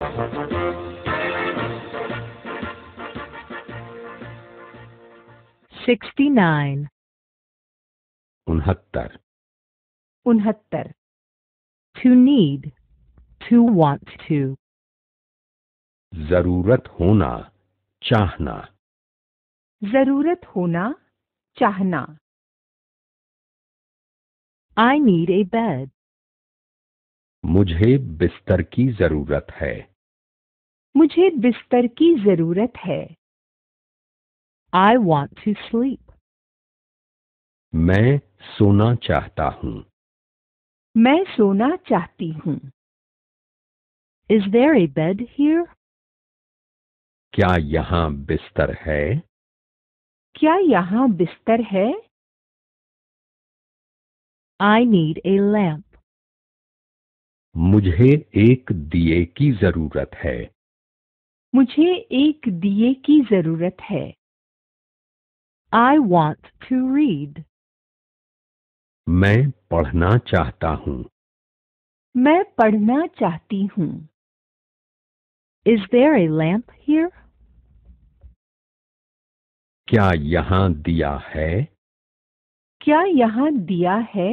69 69 unhattar to need to want to zarurat hona chahna zarurat hona chahna i need a bed मुझे बिस्तर की जरूरत है मुझे बिस्तर की जरूरत है आई वॉन्ट टू स्लीप मैं सोना चाहता हूँ मैं सोना चाहती हूँ is there a bed here क्या यहाँ बिस्तर है क्या यहाँ बिस्तर है आई नीड ए लैम्प मुझे एक दिए की जरूरत है मुझे एक दिए की जरूरत है आई वॉन्ट टू रीड मैं पढ़ना चाहता हूँ मैं पढ़ना चाहती हूँ is there a lamp here क्या यहाँ दिया है क्या यहाँ दिया है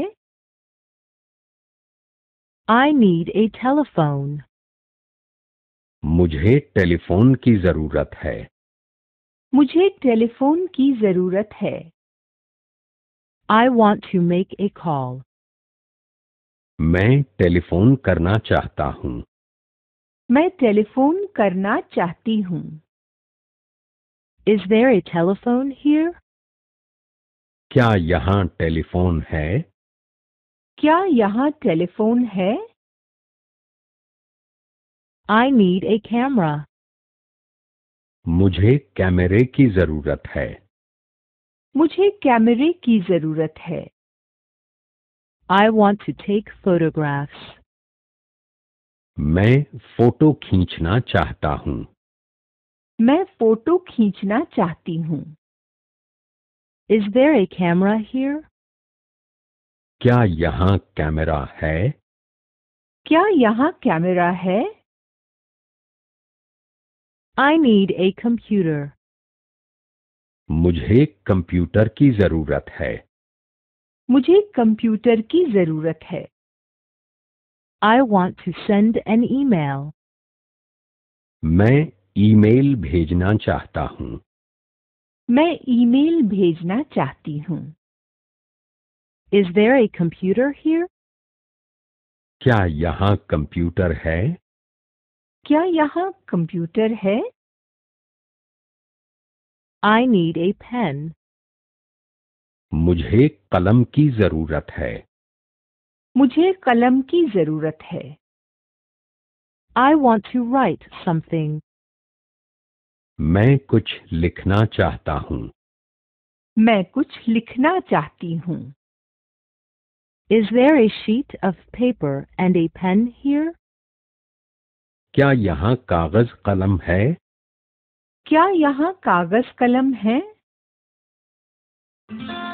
आई नीड a telephone. मुझे टेलीफोन की जरूरत है मुझे टेलीफोन की जरूरत है I want to make a call मैं टेलीफोन करना चाहता हूँ मैं टेलीफोन करना चाहती हूँ Is there a telephone here? क्या यहाँ टेलीफोन है क्या यहाँ टेलीफोन है आई नीड ए कैमरा मुझे कैमरे की जरूरत है मुझे कैमरे की जरूरत है I want to take photographs मैं फोटो खींचना चाहता हूँ मैं फोटो खींचना चाहती हूँ is there a camera here क्या यहाँ कैमरा है क्या यहाँ कैमरा है आई नीड ए कंप्यूटर मुझे कंप्यूटर की जरूरत है मुझे कंप्यूटर की जरूरत है I want to send an email मैं ईमेल भेजना चाहता हूँ मैं ईमेल भेजना चाहती हूँ Is there a computer here? क्या यहाँ कंप्यूटर है क्या यहाँ कंप्यूटर है आई नीड ए pen. मुझे कलम की जरूरत है मुझे कलम की जरूरत है I want to write something मैं कुछ लिखना चाहता हूँ मैं कुछ लिखना चाहती हूँ Is there a sheet of paper and a pen here? क्या यहाँ कागज कलम है क्या यहाँ कागज कलम है